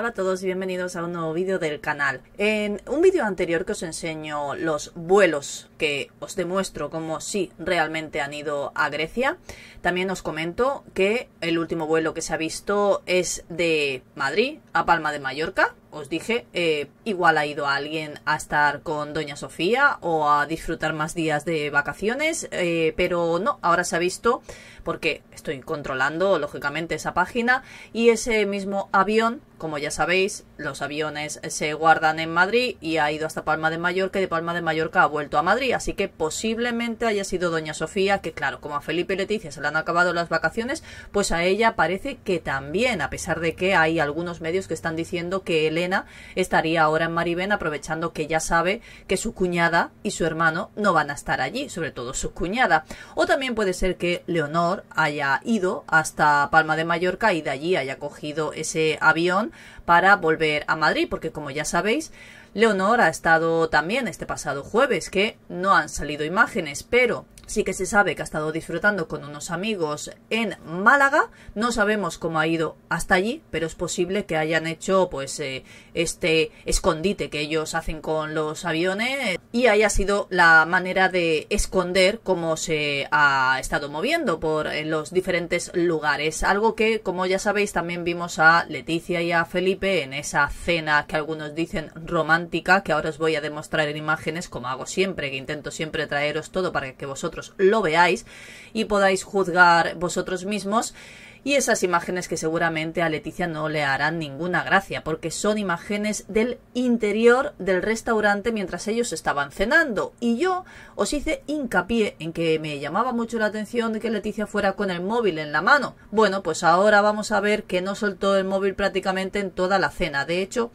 Hola a todos y bienvenidos a un nuevo vídeo del canal. En un vídeo anterior que os enseño los vuelos que os demuestro como si realmente han ido a Grecia, también os comento que el último vuelo que se ha visto es de Madrid a Palma de Mallorca. Os dije, eh, igual ha ido alguien a estar con Doña Sofía o a disfrutar más días de vacaciones, eh, pero no, ahora se ha visto porque estoy controlando lógicamente esa página y ese mismo avión como ya sabéis, los aviones se guardan en Madrid y ha ido hasta Palma de Mallorca y de Palma de Mallorca ha vuelto a Madrid, así que posiblemente haya sido Doña Sofía, que claro, como a Felipe y Leticia se le han acabado las vacaciones, pues a ella parece que también, a pesar de que hay algunos medios que están diciendo que Elena estaría ahora en Maribén aprovechando que ya sabe que su cuñada y su hermano no van a estar allí, sobre todo su cuñada. O también puede ser que Leonor haya ido hasta Palma de Mallorca y de allí haya cogido ese avión para volver a Madrid, porque como ya sabéis, Leonor ha estado también este pasado jueves, que no han salido imágenes, pero sí que se sabe que ha estado disfrutando con unos amigos en Málaga. No sabemos cómo ha ido hasta allí, pero es posible que hayan hecho pues eh, este escondite que ellos hacen con los aviones y haya sido la manera de esconder cómo se ha estado moviendo por eh, los diferentes lugares. Algo que, como ya sabéis, también vimos a Leticia y a Felipe en esa cena que algunos dicen romántica, que ahora os voy a demostrar en imágenes, como hago siempre, que intento siempre traeros todo para que vosotros lo veáis y podáis juzgar vosotros mismos. Y esas imágenes que seguramente a Leticia no le harán ninguna gracia, porque son imágenes del interior del restaurante mientras ellos estaban cenando. Y yo os hice hincapié en que me llamaba mucho la atención de que Leticia fuera con el móvil en la mano. Bueno, pues ahora vamos a ver que no soltó el móvil prácticamente en toda la cena. De hecho,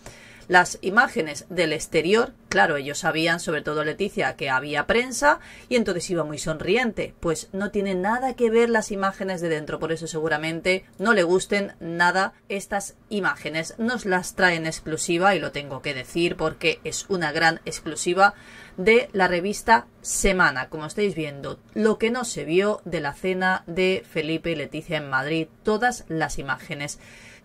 las imágenes del exterior. Claro, ellos sabían, sobre todo Leticia, que había prensa y entonces iba muy sonriente. Pues no tiene nada que ver las imágenes de dentro, por eso seguramente no le gusten nada estas imágenes. Nos las traen exclusiva y lo tengo que decir porque es una gran exclusiva de la revista Semana, como estáis viendo, lo que no se vio de la cena de Felipe y Leticia en Madrid, todas las imágenes.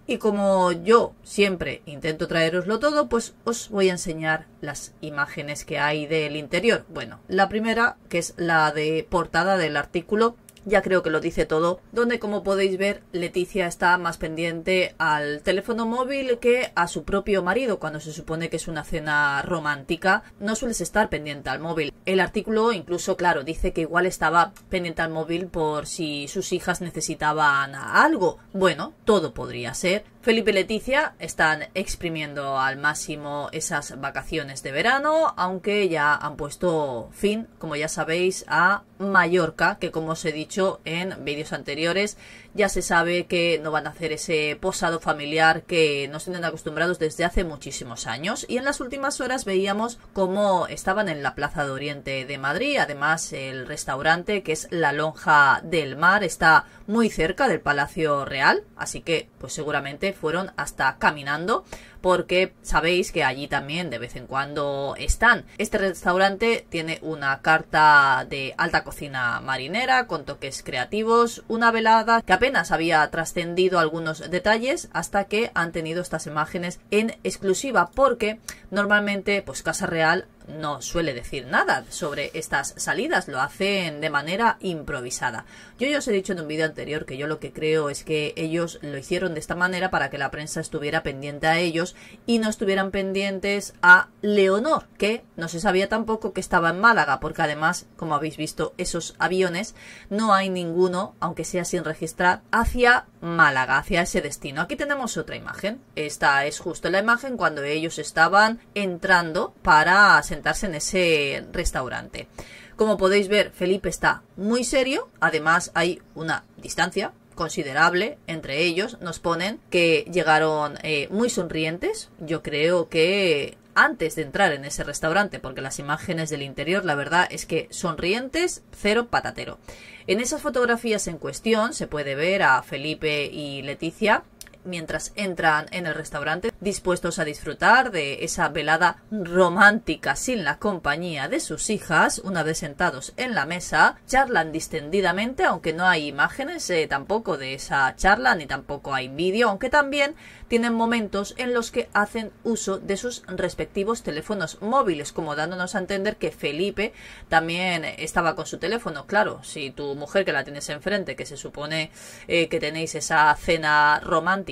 Y como yo siempre intento traeroslo todo, pues os voy a enseñar las imágenes que hay del interior. Bueno, la primera, que es la de portada del artículo, ya creo que lo dice todo, donde como podéis ver Leticia está más pendiente al teléfono móvil que a su propio marido cuando se supone que es una cena romántica, no sueles estar pendiente al móvil. El artículo incluso, claro, dice que igual estaba pendiente al móvil por si sus hijas necesitaban algo. Bueno, todo podría ser. Felipe y Leticia están exprimiendo al máximo esas vacaciones de verano, aunque ya han puesto fin, como ya sabéis, a Mallorca, que como os he dicho en vídeos anteriores ya se sabe que no van a hacer ese posado familiar que nos tienen acostumbrados desde hace muchísimos años. Y en las últimas horas veíamos cómo estaban en la Plaza de Oriente de Madrid. Además, el restaurante que es La Lonja del Mar está muy cerca del Palacio Real, así que pues seguramente fueron hasta caminando porque sabéis que allí también de vez en cuando están. Este restaurante tiene una carta de alta cocina marinera con toques creativos, una velada que ha apenas había trascendido algunos detalles hasta que han tenido estas imágenes en exclusiva porque normalmente pues Casa Real no suele decir nada sobre estas salidas, lo hacen de manera improvisada. Yo ya os he dicho en un vídeo anterior que yo lo que creo es que ellos lo hicieron de esta manera para que la prensa estuviera pendiente a ellos y no estuvieran pendientes a Leonor, que no se sabía tampoco que estaba en Málaga, porque además, como habéis visto, esos aviones no hay ninguno, aunque sea sin registrar, hacia Málaga ese destino. Aquí tenemos otra imagen. Esta es justo la imagen cuando ellos estaban entrando para sentarse en ese restaurante. Como podéis ver, Felipe está muy serio. Además, hay una distancia considerable entre ellos. Nos ponen que llegaron eh, muy sonrientes. Yo creo que antes de entrar en ese restaurante, porque las imágenes del interior, la verdad es que sonrientes, cero patatero. En esas fotografías en cuestión se puede ver a Felipe y Leticia mientras entran en el restaurante, dispuestos a disfrutar de esa velada romántica sin la compañía de sus hijas. Una vez sentados en la mesa, charlan distendidamente, aunque no hay imágenes eh, tampoco de esa charla, ni tampoco hay vídeo, aunque también tienen momentos en los que hacen uso de sus respectivos teléfonos móviles, como dándonos a entender que Felipe también estaba con su teléfono. Claro, si tu mujer que la tienes enfrente, que se supone eh, que tenéis esa cena romántica,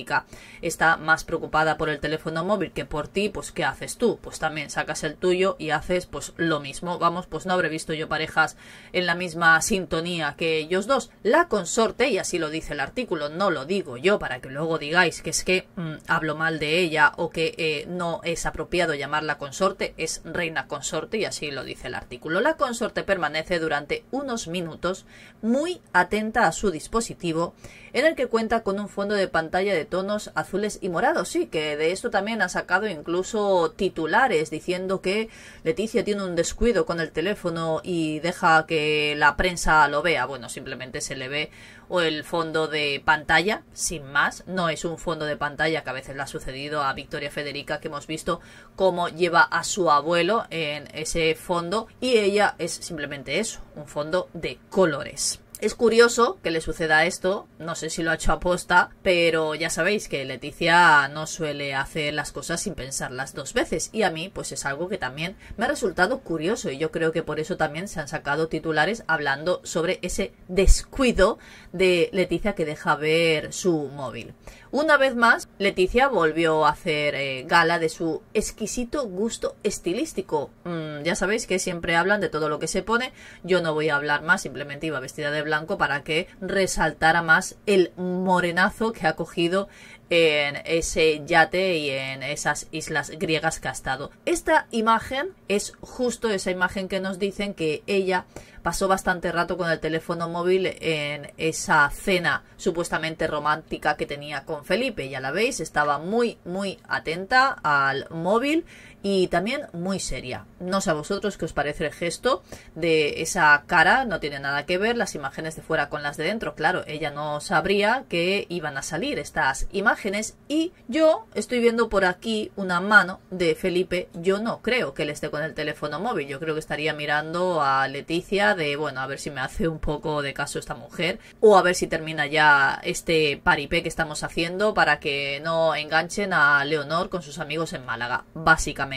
está más preocupada por el teléfono móvil que por ti, pues ¿qué haces tú? Pues también sacas el tuyo y haces pues lo mismo. Vamos, pues no habré visto yo parejas en la misma sintonía que ellos dos. La consorte, y así lo dice el artículo, no lo digo yo para que luego digáis que es que mm, hablo mal de ella o que eh, no es apropiado llamarla consorte, es reina consorte y así lo dice el artículo. La consorte permanece durante unos minutos muy atenta a su dispositivo en el que cuenta con un fondo de pantalla de tonos azules y morados. Sí, que de esto también ha sacado incluso titulares diciendo que Leticia tiene un descuido con el teléfono y deja que la prensa lo vea. Bueno, simplemente se le ve o el fondo de pantalla, sin más. No es un fondo de pantalla que a veces le ha sucedido a Victoria Federica, que hemos visto cómo lleva a su abuelo en ese fondo y ella es simplemente eso, un fondo de colores. Es curioso que le suceda esto, no sé si lo ha hecho aposta, pero ya sabéis que Leticia no suele hacer las cosas sin pensarlas dos veces y a mí pues es algo que también me ha resultado curioso y yo creo que por eso también se han sacado titulares hablando sobre ese descuido de Leticia que deja ver su móvil. Una vez más, Leticia volvió a hacer eh, gala de su exquisito gusto estilístico. Mm, ya sabéis que siempre hablan de todo lo que se pone, yo no voy a hablar más, simplemente iba vestida de blanco para que resaltara más el morenazo que ha cogido en ese yate y en esas islas griegas que ha estado. Esta imagen es justo esa imagen que nos dicen que ella pasó bastante rato con el teléfono móvil en esa cena supuestamente romántica que tenía con Felipe. Ya la veis, estaba muy, muy atenta al móvil y también muy seria. No sé a vosotros qué os parece el gesto de esa cara, no tiene nada que ver las imágenes de fuera con las de dentro, claro, ella no sabría que iban a salir estas imágenes y yo estoy viendo por aquí una mano de Felipe, yo no creo que él esté con el teléfono móvil, yo creo que estaría mirando a Leticia de, bueno, a ver si me hace un poco de caso esta mujer o a ver si termina ya este paripé que estamos haciendo para que no enganchen a Leonor con sus amigos en Málaga, básicamente.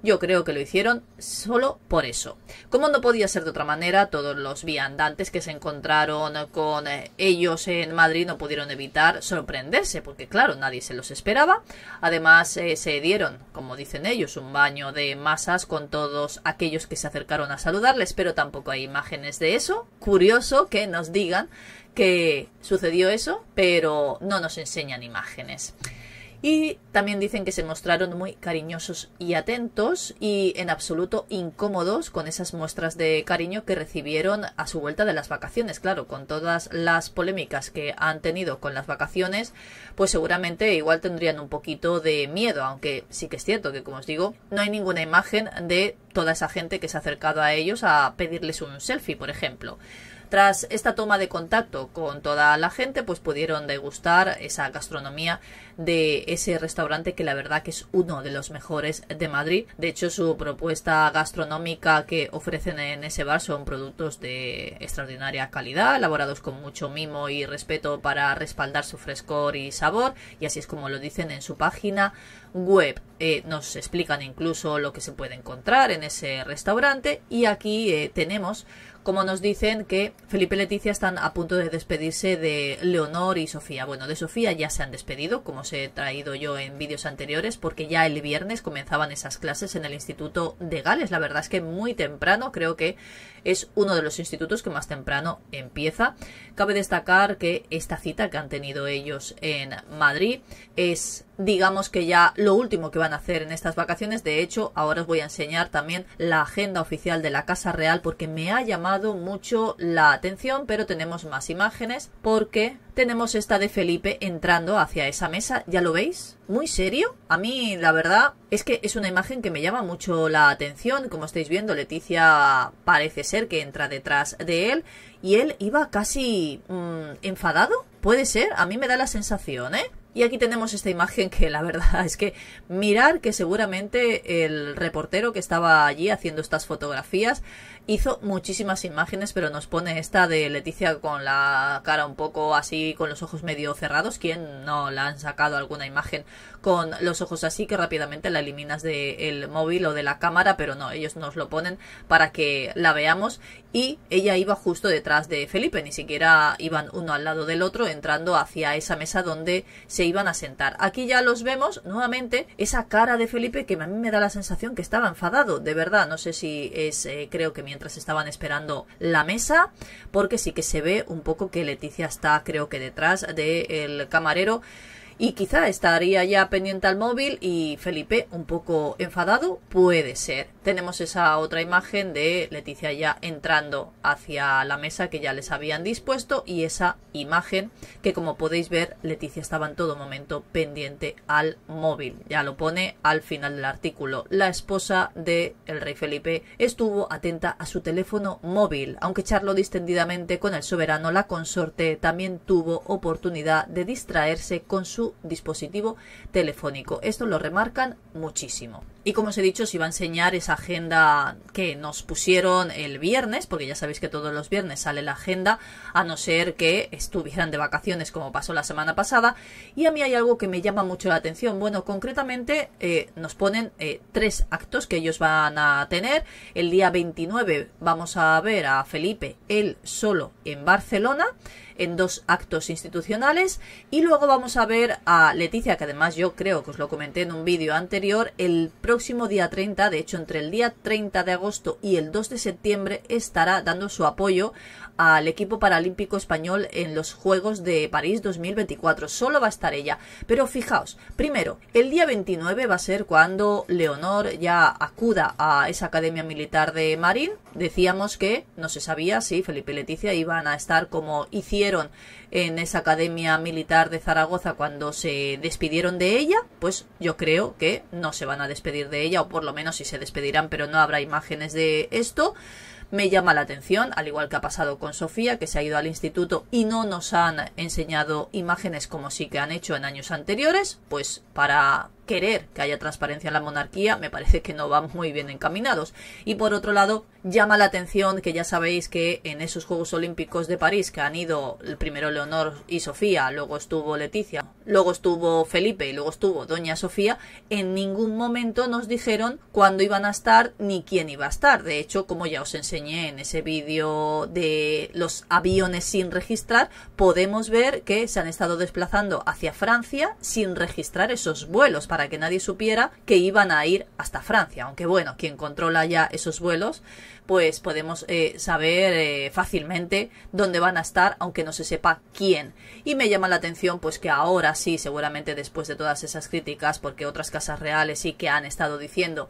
Yo creo que lo hicieron solo por eso. Como no podía ser de otra manera, todos los viandantes que se encontraron con eh, ellos en Madrid no pudieron evitar sorprenderse, porque claro, nadie se los esperaba. Además, eh, se dieron, como dicen ellos, un baño de masas con todos aquellos que se acercaron a saludarles, pero tampoco hay imágenes de eso. Curioso que nos digan que sucedió eso, pero no nos enseñan imágenes. Y también dicen que se mostraron muy cariñosos y atentos y en absoluto incómodos con esas muestras de cariño que recibieron a su vuelta de las vacaciones. Claro, con todas las polémicas que han tenido con las vacaciones, pues seguramente igual tendrían un poquito de miedo, aunque sí que es cierto que, como os digo, no hay ninguna imagen de toda esa gente que se ha acercado a ellos a pedirles un selfie, por ejemplo. Tras esta toma de contacto con toda la gente, pues pudieron degustar esa gastronomía de ese restaurante que la verdad que es uno de los mejores de Madrid. De hecho, su propuesta gastronómica que ofrecen en ese bar son productos de extraordinaria calidad, elaborados con mucho mimo y respeto para respaldar su frescor y sabor, y así es como lo dicen en su página web. Eh, nos explican incluso lo que se puede encontrar en ese restaurante y aquí eh, tenemos como nos dicen que Felipe y Leticia están a punto de despedirse de Leonor y Sofía. Bueno, de Sofía ya se han despedido, como os he traído yo en vídeos anteriores, porque ya el viernes comenzaban esas clases en el Instituto de Gales. La verdad es que muy temprano, creo que es uno de los institutos que más temprano empieza. Cabe destacar que esta cita que han tenido ellos en Madrid es digamos que ya lo último que van a hacer en estas vacaciones. De hecho, ahora os voy a enseñar también la agenda oficial de la Casa Real porque me ha llamado mucho la atención, pero tenemos más imágenes porque tenemos esta de Felipe entrando hacia esa mesa. ¿Ya lo veis? Muy serio. A mí, la verdad, es que es una imagen que me llama mucho la atención. Como estáis viendo, Leticia parece ser que entra detrás de él y él iba casi mm, enfadado. Puede ser, a mí me da la sensación, ¿eh? Y aquí tenemos esta imagen que la verdad es que mirar que seguramente el reportero que estaba allí haciendo estas fotografías hizo muchísimas imágenes, pero nos pone esta de Leticia con la cara un poco así, con los ojos medio cerrados. ¿Quién no la han sacado alguna imagen con los ojos así que rápidamente la eliminas del móvil o de la cámara? Pero no, ellos nos lo ponen para que la veamos. Y ella iba justo detrás de Felipe, ni siquiera iban uno al lado del otro, entrando hacia esa mesa donde se iban a sentar. Aquí ya los vemos nuevamente, esa cara de Felipe que a mí me da la sensación que estaba enfadado, de verdad, no sé si es, eh, creo que mientras estaban esperando la mesa, porque sí que se ve un poco que Leticia está creo que detrás del camarero y quizá estaría ya pendiente al móvil y Felipe un poco enfadado, puede ser. Tenemos esa otra imagen de Leticia ya entrando hacia la mesa que ya les habían dispuesto y esa imagen que como podéis ver Leticia estaba en todo momento pendiente al móvil. Ya lo pone al final del artículo. La esposa de el rey Felipe estuvo atenta a su teléfono móvil, aunque charló distendidamente con el soberano, la consorte también tuvo oportunidad de distraerse con su dispositivo telefónico. Esto lo remarcan muchísimo. Y como os he dicho, os iba a enseñar esa agenda que nos pusieron el viernes, porque ya sabéis que todos los viernes sale la agenda, a no ser que estuvieran de vacaciones como pasó la semana pasada. Y a mí hay algo que me llama mucho la atención. Bueno, concretamente eh, nos ponen eh, tres actos que ellos van a tener. El día 29 vamos a ver a Felipe él solo en Barcelona en dos actos institucionales y luego vamos a ver a Leticia, que además yo creo que os lo comenté en un vídeo anterior, el próximo día 30, de hecho entre el día 30 de agosto y el 2 de septiembre estará dando su apoyo al equipo paralímpico español en los Juegos de París 2024. Solo va a estar ella. Pero fijaos, primero, el día 29 va a ser cuando Leonor ya acuda a esa Academia Militar de Marín. Decíamos que no se sabía si Felipe y Leticia iban a estar como hicieron en esa Academia Militar de Zaragoza cuando se despidieron de ella. Pues yo creo que no se van a despedir de ella, o por lo menos si se despedirán, pero no habrá imágenes de esto me llama la atención, al igual que ha pasado con Sofía, que se ha ido al instituto y no nos han enseñado imágenes como sí que han hecho en años anteriores, pues para querer que haya transparencia en la monarquía, me parece que no van muy bien encaminados. Y por otro lado, llama la atención que ya sabéis que en esos Juegos Olímpicos de París, que han ido primero Leonor y Sofía, luego estuvo Leticia, luego estuvo Felipe y luego estuvo Doña Sofía, en ningún momento nos dijeron cuándo iban a estar ni quién iba a estar. De hecho, como ya os enseñé en ese vídeo de los aviones sin registrar, podemos ver que se han estado desplazando hacia Francia sin registrar esos vuelos para que nadie supiera que iban a ir hasta Francia. Aunque bueno, quien controla ya esos vuelos, pues podemos eh, saber eh, fácilmente dónde van a estar, aunque no se sepa quién. Y me llama la atención pues que ahora sí seguramente después de todas esas críticas porque otras casas reales sí que han estado diciendo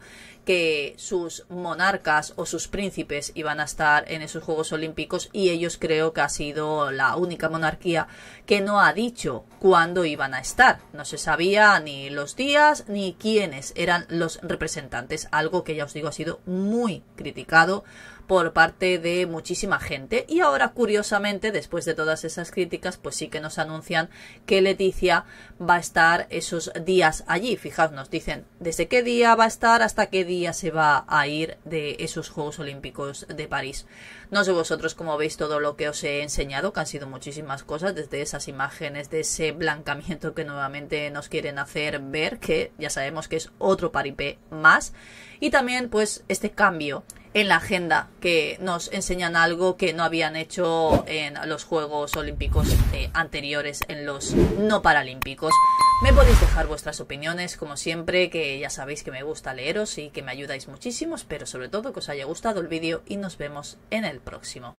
que sus monarcas o sus príncipes iban a estar en esos Juegos Olímpicos y ellos creo que ha sido la única monarquía que no ha dicho cuándo iban a estar. No se sabía ni los días ni quiénes eran los representantes, algo que ya os digo ha sido muy criticado por parte de muchísima gente y ahora curiosamente después de todas esas críticas pues sí que nos anuncian que Leticia va a estar esos días allí. Fijaos, nos dicen desde qué día va a estar hasta qué día se va a ir de esos Juegos Olímpicos de París. No sé vosotros como veis todo lo que os he enseñado, que han sido muchísimas cosas, desde esas imágenes, de ese blancamiento que nuevamente nos quieren hacer ver, que ya sabemos que es otro paripé más, y también pues este cambio en la agenda, que nos enseñan algo que no habían hecho en los Juegos Olímpicos eh, anteriores, en los no paralímpicos. Me podéis dejar vuestras opiniones, como siempre, que ya sabéis que me gusta leeros y que me ayudáis muchísimo. pero sobre todo que os haya gustado el vídeo y nos vemos en el próximo.